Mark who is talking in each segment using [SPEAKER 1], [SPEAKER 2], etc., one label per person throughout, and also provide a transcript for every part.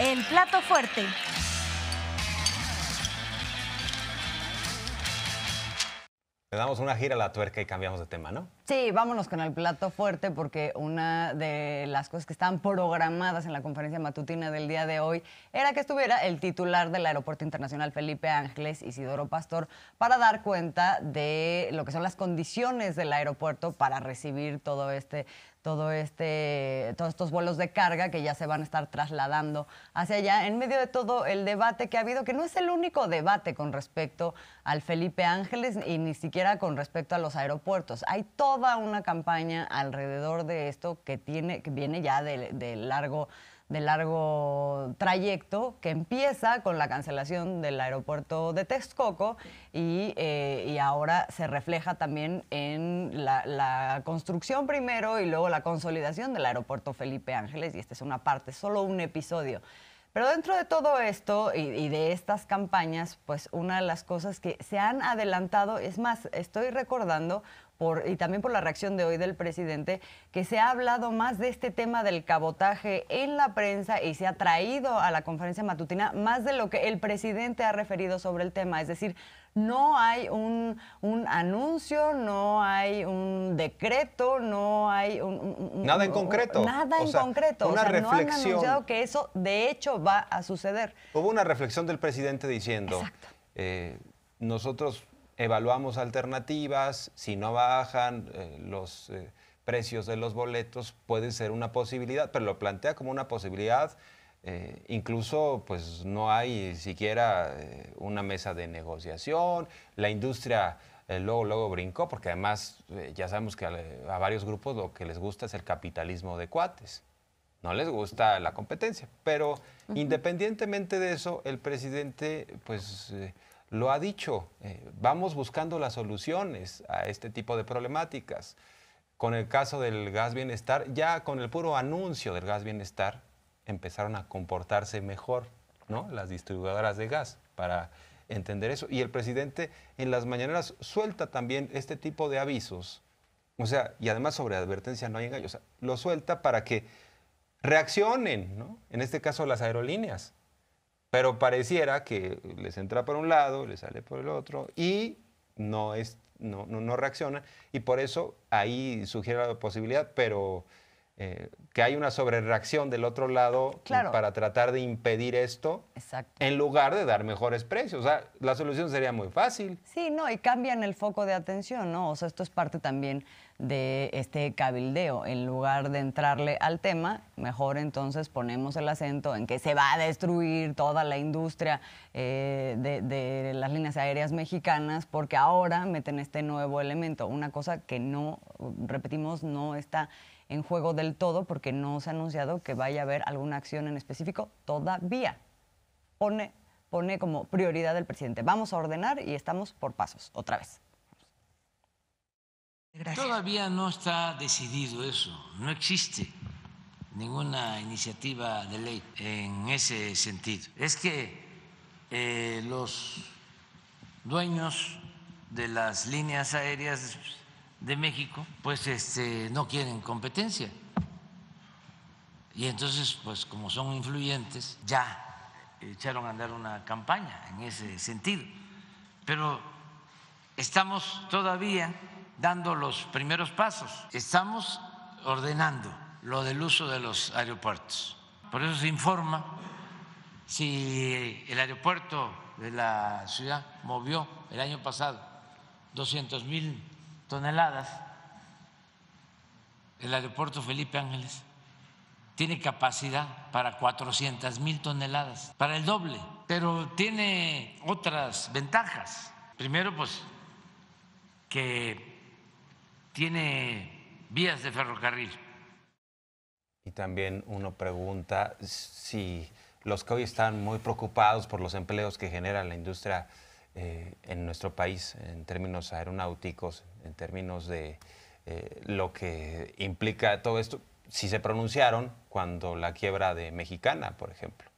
[SPEAKER 1] El plato fuerte.
[SPEAKER 2] Le damos una gira a la tuerca y cambiamos de tema, ¿no?
[SPEAKER 1] Sí, vámonos con el plato fuerte porque una de las cosas que estaban programadas en la conferencia matutina del día de hoy era que estuviera el titular del Aeropuerto Internacional Felipe Ángeles, Isidoro Pastor, para dar cuenta de lo que son las condiciones del aeropuerto para recibir todo este todo este, todos estos vuelos de carga que ya se van a estar trasladando hacia allá, en medio de todo el debate que ha habido, que no es el único debate con respecto al Felipe Ángeles y ni siquiera con respecto a los aeropuertos. Hay toda una campaña alrededor de esto que, tiene, que viene ya de, largo de largo trayecto que empieza con la cancelación del aeropuerto de Texcoco y, eh, ahora se refleja también en la, construcción primero y luego la consolidación del aeropuerto Felipe Ángeles y esta es una parte, solo un episodio. Pero dentro de todo esto y de estas campañas, pues una de las cosas que se han adelantado, es más, estoy recordando y también por la reacción de hoy del presidente, que se ha hablado más de este tema del cabotaje en la prensa y se ha traído a la conferencia matutina más de lo que el presidente ha referido sobre el tema. Es decir, no hay un, anuncio, no hay un decreto, no hay un... nada en concreto. Nada en concreto. o sea, No han anunciado que eso de hecho va a suceder.
[SPEAKER 2] Hubo una reflexión del presidente diciendo, eh, nosotros evaluamos alternativas, si no bajan eh, los eh, precios de los boletos, puede ser una posibilidad, pero lo plantea como una posibilidad. Eh, incluso pues no hay siquiera una mesa de negociación, la industria luego, brincó, porque además ya sabemos que a, varios grupos lo que les gusta es el capitalismo de cuates no les gusta la competencia. Pero independientemente de eso, el presidente, pues lo ha dicho, eh, vamos buscando las soluciones a este tipo de problemáticas. Con el caso del gas bienestar, ya con el puro anuncio del gas bienestar, empezaron a comportarse mejor ¿no? las distribuidoras de gas para entender eso. Y el presidente en las mañaneras suelta también este tipo de avisos. O sea, y además sobre advertencia no hay engaños, lo suelta para que reaccionen, En este caso las aerolíneas. Pero pareciera que les entra por un lado, les sale por el otro y no, es, no, no, Y por eso ahí sugiere la posibilidad, pero eh, que hay una sobrereacción del otro lado para tratar de impedir esto en lugar de dar mejores precios. O sea, la solución sería muy fácil.
[SPEAKER 1] Sí, no, y cambian el foco de atención, ¿no? O sea, esto es parte también de este cabildeo. En lugar de entrarle al tema, mejor entonces ponemos el acento en que se va a destruir toda la industria eh, de, de las líneas aéreas mexicanas porque ahora meten este nuevo elemento, una cosa que no, repetimos, no está en juego del todo porque no se ha anunciado que vaya a haber alguna acción en específico todavía. Pone, pone como prioridad el presidente. Vamos a ordenar y estamos por pasos, otra vez.
[SPEAKER 3] Todavía no está decidido eso, no existe ninguna iniciativa de ley en ese sentido. Es que eh, los dueños de las líneas aéreas de México, pues este, no quieren competencia. Y entonces, pues como son influyentes, ya echaron a andar una campaña en ese sentido. Pero estamos todavía dando los primeros pasos. Estamos ordenando lo del uso de los aeropuertos. Por eso se informa si el aeropuerto de la ciudad movió el año pasado 200 mil toneladas. El aeropuerto Felipe Ángeles tiene capacidad para 400 mil toneladas, para el doble, pero tiene otras ventajas. Primero, pues, que tiene vías de ferrocarril.
[SPEAKER 2] Y también uno pregunta si los que hoy están muy preocupados por los empleos que genera la industria eh, en nuestro país en términos aeronáuticos, en términos de eh, lo que implica todo esto, si se pronunciaron cuando la quiebra de Mexicana, por ejemplo,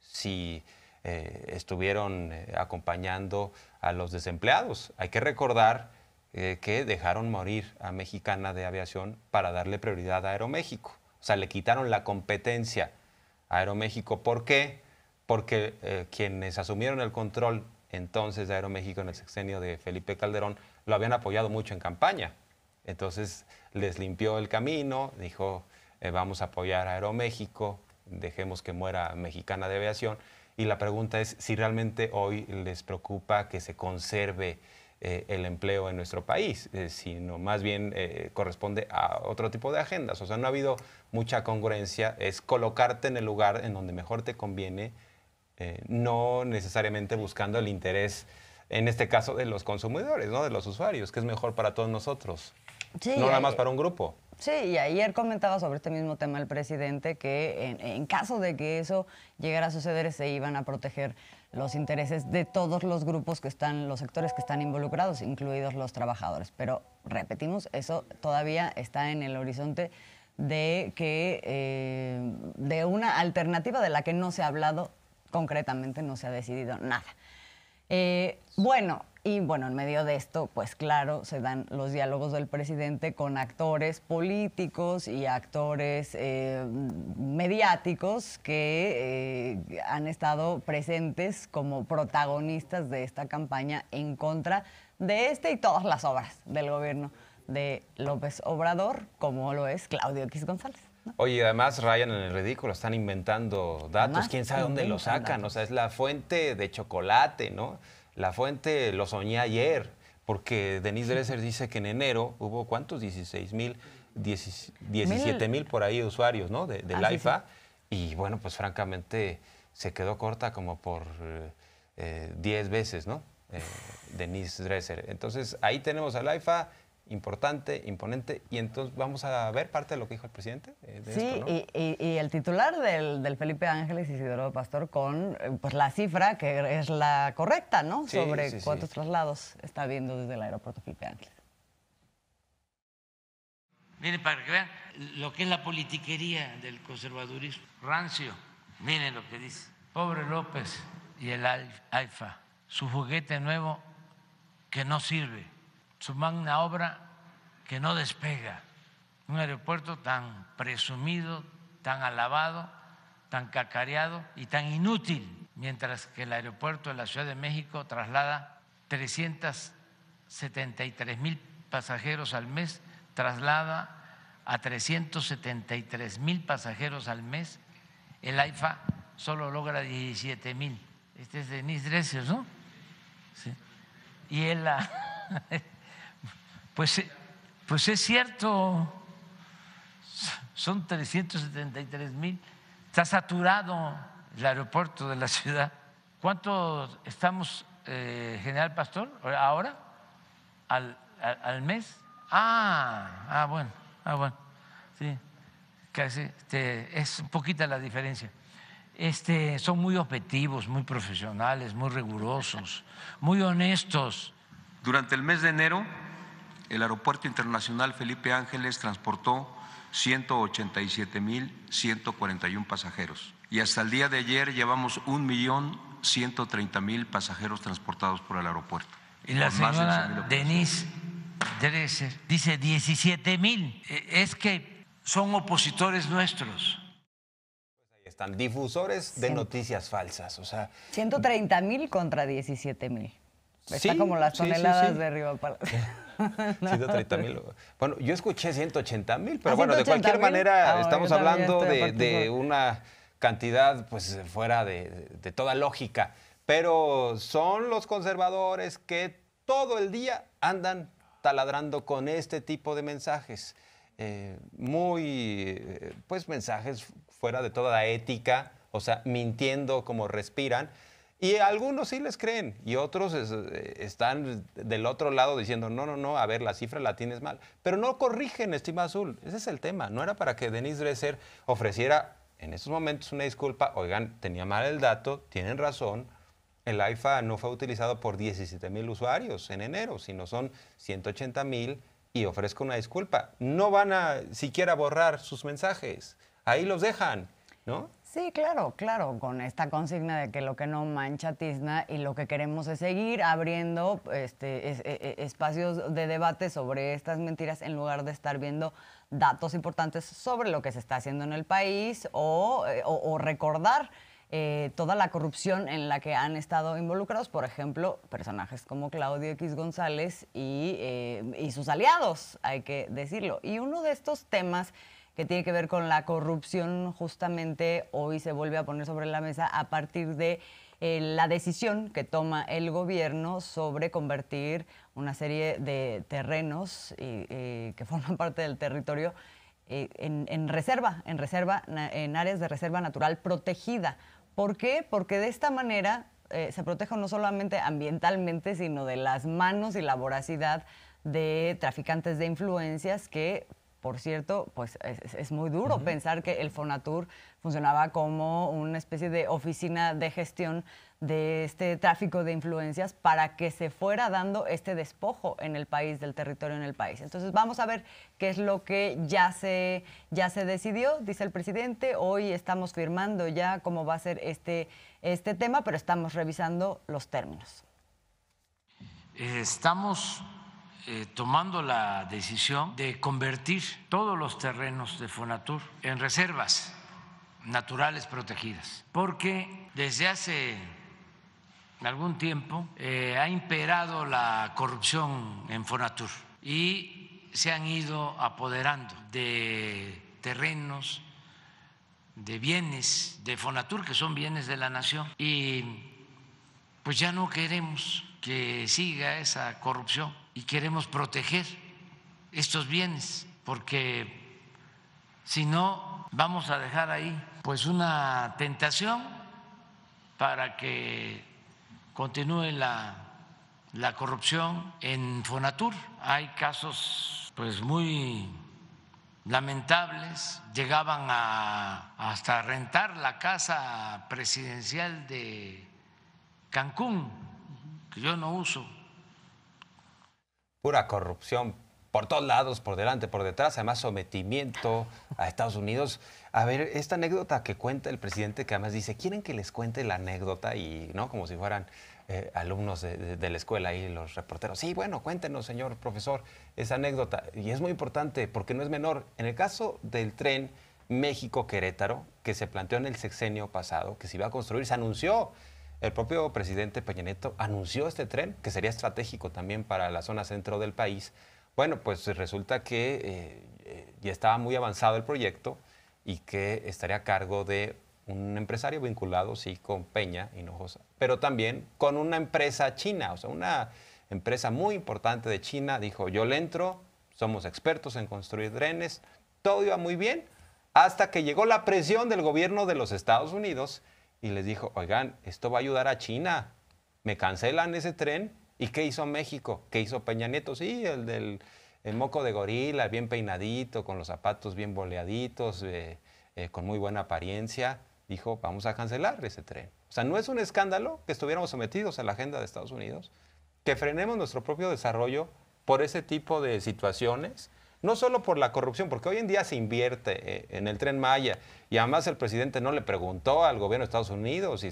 [SPEAKER 2] si eh, estuvieron acompañando a los desempleados. Hay que recordar que dejaron morir a Mexicana de Aviación para darle prioridad a Aeroméxico. O sea, le quitaron la competencia a Aeroméxico. ¿Por qué? Porque quienes asumieron el control entonces Aeroméxico en el sexenio de Felipe Calderón lo habían apoyado mucho en campaña. Entonces les limpió el camino, dijo, eh, vamos a apoyar a Aeroméxico, dejemos que muera Mexicana de Aviación. Y la pregunta es si realmente hoy les preocupa que se conserve eh, el empleo en nuestro país, eh, sino más bien corresponde a otro tipo de agendas. O sea, no ha habido mucha congruencia, es colocarte en el lugar en donde mejor te conviene eh, no necesariamente buscando el interés, en este caso, de los consumidores, ¿no? de los usuarios, que es mejor para todos nosotros, no nada más para un grupo.
[SPEAKER 1] Sí, y ayer comentaba sobre este mismo tema el presidente que en, caso de que eso llegara a suceder se iban a proteger los intereses de todos los grupos que están, los sectores que están involucrados, incluidos los trabajadores. Pero repetimos, eso todavía está en el horizonte de que eh, de una alternativa de la que no se ha hablado concretamente no se ha decidido nada. Eh, bueno, y bueno, en medio de esto, pues claro, se dan los diálogos del presidente con actores políticos y actores eh, mediáticos que eh, han estado presentes como protagonistas de esta campaña en contra de este y todas las obras del gobierno de López Obrador, como lo es Claudio X González.
[SPEAKER 2] Oye, además Ryan en el ridículo están inventando datos, quién sabe dónde lo sacan, o sea, es la fuente de chocolate, ¿no? La fuente lo soñé ayer, porque Denise Dresser dice que en enero hubo cuántos, 16 mil, 17 mil por ahí usuarios, ¿no? De, la ah, IFA, Y bueno, pues francamente se quedó corta como por 10 eh, veces, ¿no? Eh, Denise Dresser. Entonces ahí tenemos a IFA importante, imponente, y entonces vamos a ver parte de lo que dijo el presidente. Eh, sí,
[SPEAKER 1] y, el titular del, Felipe Ángeles Isidoro Pastor con eh, pues, la cifra que es la correcta, ¿no? Sobre cuántos traslados está viendo desde el aeropuerto Felipe Ángeles.
[SPEAKER 3] Miren, para que vean lo que es la politiquería del conservadurismo. Rancio, miren lo que dice. Pobre López y el Alfa su juguete nuevo que no sirve su magna obra que no despega, un aeropuerto tan presumido, tan alabado, tan cacareado y tan inútil, mientras que el aeropuerto de la Ciudad de México traslada 373 mil pasajeros al mes, traslada a 373 mil pasajeros al mes, el AIFA solo logra 17 mil. Este es Denis Dresios, ¿no? Sí. Y él... Pues, eh, pues es cierto, son 373 mil, está saturado el aeropuerto de la ciudad. ¿Cuántos estamos, eh, General Pastor, ahora? ¿Al, mes? Ah, ah, bueno, ah, bueno, sí, casi, este, es poquita la diferencia. Este, son muy objetivos, muy profesionales, muy rigurosos, muy honestos. Durante el mes de enero el Aeropuerto Internacional Felipe Ángeles transportó 187.141
[SPEAKER 2] pasajeros y hasta el día de ayer llevamos 1.130.000 pasajeros transportados por el aeropuerto.
[SPEAKER 3] Y la señora Denise Dreser dice 17.000 e, Es que son opositores nuestros.
[SPEAKER 2] Ahí están, difusores de noticias falsas. O sea,
[SPEAKER 1] 130 mil contra 17 mil.
[SPEAKER 2] Está como las toneladas de Río 130 mil. Bueno, yo escuché 180 mil, pero ah, bueno, de cualquier manera ah, estamos hablando de, una cantidad pues fuera de, toda lógica. Pero son los conservadores que todo el día andan taladrando con este tipo de mensajes. Eh, muy, eh, pues mensajes fuera de toda la ética, o sea, mintiendo como respiran. Y algunos sí les creen y otros eh, están del otro lado diciendo, no, no, no, a ver, la cifra la tienes mal. Pero no corrigen, estima azul. Ese es el tema. No era para que Denise Dresser ofreciera en estos momentos una disculpa. Oigan, tenía mal el dato, tienen razón. El IFA no fue utilizado por 17 mil usuarios en enero, sino son 180 mil y ofrezco una disculpa. No van a siquiera borrar sus mensajes. Ahí los dejan, ¿no?
[SPEAKER 1] Sí, claro, claro, con esta consigna de que lo que no mancha tizna y lo que queremos es seguir abriendo este, e, e, espacios de debate sobre estas mentiras en lugar de estar viendo datos importantes sobre lo que se está haciendo en el país o, eh, recordar eh, toda la corrupción en la que han estado involucrados, por ejemplo, personajes como Claudio X González y, eh, y sus aliados, hay que decirlo. Y uno de estos temas que tiene que ver con la corrupción, justamente hoy se vuelve a poner sobre la mesa a partir de eh, la decisión que toma el gobierno sobre convertir una serie de terrenos que forman parte del territorio eh, en, reserva, en reserva, en áreas de reserva natural protegida. ¿Por qué? Porque de esta manera eh, se protege no solamente ambientalmente, sino de las manos y la voracidad de traficantes de influencias que por cierto, pues es, muy duro pensar que el Fonatur funcionaba como una especie de oficina de gestión de este tráfico de influencias para que se fuera dando este despojo en el país, del territorio en el país. Entonces vamos a ver qué es lo que ya se, ya se decidió, dice el presidente. Hoy estamos firmando ya cómo va a ser este, este tema, pero estamos revisando los términos.
[SPEAKER 3] Eh, estamos eh, tomando la decisión de convertir todos los terrenos de Fonatur en reservas naturales protegidas, porque desde hace algún tiempo eh, ha imperado la corrupción en Fonatur y se han ido apoderando de terrenos, de bienes de Fonatur, que son bienes de la nación, y pues ya no queremos que siga esa corrupción y queremos proteger estos bienes porque si no vamos a dejar ahí pues una tentación para que continúe la, la corrupción en Fonatur. Hay casos pues muy lamentables, llegaban a hasta rentar la casa presidencial de Cancún que yo no uso.
[SPEAKER 2] Pura corrupción por todos lados, por delante, por detrás, además sometimiento a Estados Unidos. A ver, esta anécdota que cuenta el presidente, que además dice, quieren que les cuente la anécdota y no como si fueran eh, alumnos de, de, la escuela y los reporteros. Sí, bueno, cuéntenos, señor profesor, esa anécdota. Y es muy importante porque no es menor. En el caso del tren México-Querétaro, que se planteó en el sexenio pasado, que se iba a construir, se anunció el propio presidente Peña Nieto anunció este tren, que sería estratégico también para la zona centro del país. Bueno, pues resulta que eh, eh, ya estaba muy avanzado el proyecto y que estaría a cargo de un empresario vinculado, sí, con Peña Hinojosa, pero también con una empresa china, o sea, una empresa muy importante de China, dijo, yo le entro, somos expertos en construir trenes, todo iba muy bien, hasta que llegó la presión del gobierno de los Estados Unidos y les dijo, oigan, esto va a ayudar a China, me cancelan ese tren. ¿Y qué hizo México? ¿Qué hizo Peña Nieto? Sí, el del moco de gorila, bien peinadito, con los zapatos bien boleaditos, eh, eh, con muy buena apariencia, dijo, vamos a cancelar ese tren. O sea, no es un escándalo que estuviéramos sometidos a la agenda de Estados Unidos, que frenemos nuestro propio desarrollo por ese tipo de situaciones no solo por la corrupción, porque hoy en día se invierte eh, en el tren Maya y además el presidente no le preguntó al gobierno de Estados Unidos si,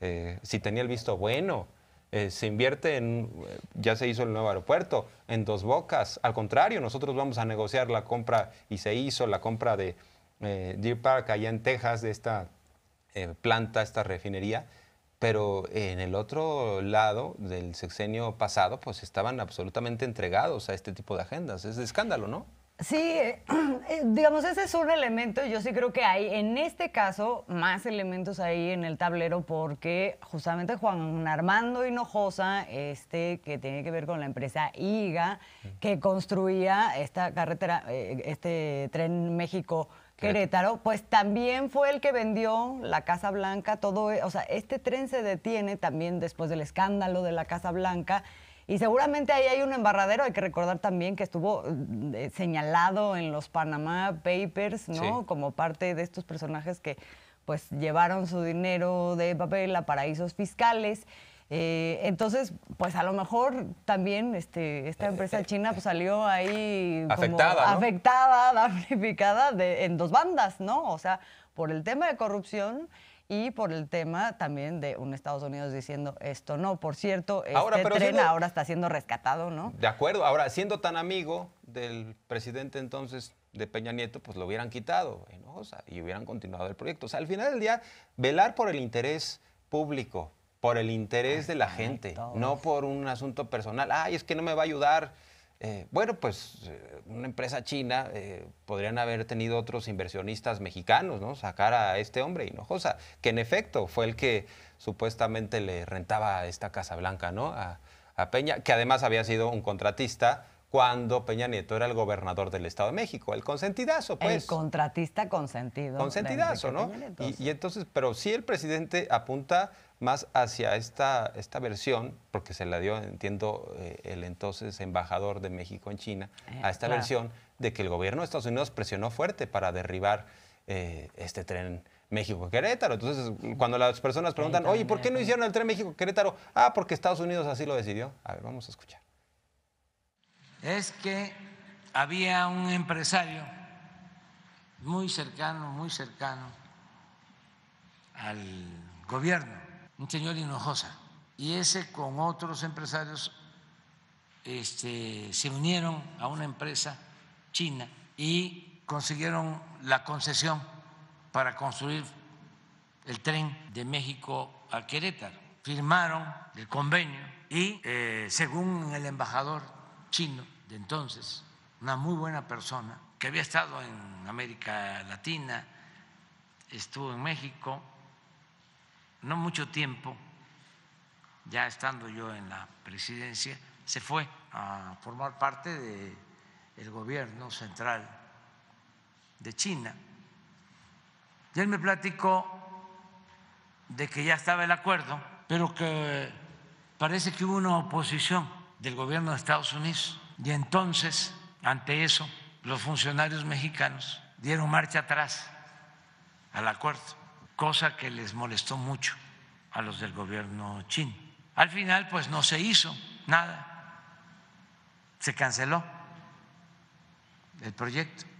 [SPEAKER 2] eh, si tenía el visto bueno. Eh, se invierte en, ya se hizo el nuevo aeropuerto, en dos bocas. Al contrario, nosotros vamos a negociar la compra y se hizo la compra de Deer Park allá en Texas, de esta planta, esta refinería pero en el otro lado del sexenio pasado, pues estaban absolutamente entregados a este tipo de agendas. Es escándalo, ¿no?
[SPEAKER 1] Sí, eh, eh, digamos, ese es un elemento. Yo sí creo que hay, en este caso, más elementos ahí en el tablero porque justamente Juan Armando Hinojosa, este que tiene que ver con la empresa IGA, que construía esta carretera, eh, este tren México Querétaro, pues también fue el que vendió la Casa Blanca, todo, o sea, este tren se detiene también después del escándalo de la Casa Blanca. Y seguramente ahí hay un embarradero, hay que recordar también que estuvo eh, señalado en los Panama Papers, ¿no? Como parte de estos personajes que pues llevaron su dinero de papel a paraísos fiscales. Eh, entonces, pues a lo mejor también este, esta empresa eh, eh, china pues, salió ahí afectada, damnificada de, en dos bandas, ¿no? O sea, por el tema de corrupción y por el tema también de un Estados Unidos diciendo esto no. Por cierto, este ahora, tren ahora está siendo rescatado, ¿no?
[SPEAKER 2] De acuerdo. Ahora, siendo tan amigo del presidente entonces de Peña Nieto, pues lo hubieran quitado ¿no? o y hubieran continuado el proyecto. O sea, al final del día, velar por el interés público por el interés de la gente, no por un asunto personal. Ay, es que no me va a ayudar. Eh, bueno, pues eh, una empresa china eh, podrían haber tenido otros inversionistas mexicanos, ¿no? Sacar a este hombre Hinojosa, que en efecto fue el que supuestamente le rentaba esta Casa Blanca, ¿no? A, Peña, que además había sido un contratista cuando Peña Nieto era el gobernador del Estado de México, el consentidazo, pues. El
[SPEAKER 1] contratista consentido. Consentidazo, ¿no? Y,
[SPEAKER 2] y entonces, pero sí el presidente apunta más hacia esta, esta versión, porque se la dio, entiendo, eh, el entonces embajador de México en China, eh, a esta versión de que el gobierno de Estados Unidos presionó fuerte para derribar eh, este tren México-Querétaro. Entonces, cuando las personas preguntan, oye, ¿por qué no hicieron el tren México-Querétaro? Ah, porque Estados Unidos así lo decidió. A ver, vamos a escuchar.
[SPEAKER 3] Es que había un empresario muy cercano, muy cercano al gobierno, un señor Hinojosa, y ese con otros empresarios este, se unieron a una empresa china y consiguieron la concesión para construir el tren de México a Querétaro. Firmaron el convenio y, eh, según el embajador chino de entonces, una muy buena persona que había estado en América Latina, estuvo en México, no mucho tiempo, ya estando yo en la presidencia, se fue a formar parte del gobierno central de China. Y él me platicó de que ya estaba el acuerdo, pero que parece que hubo una oposición del gobierno de Estados Unidos. Y entonces, ante eso, los funcionarios mexicanos dieron marcha atrás al acuerdo cosa que les molestó mucho a los del gobierno chino. Al final, pues no se hizo nada, se canceló el proyecto.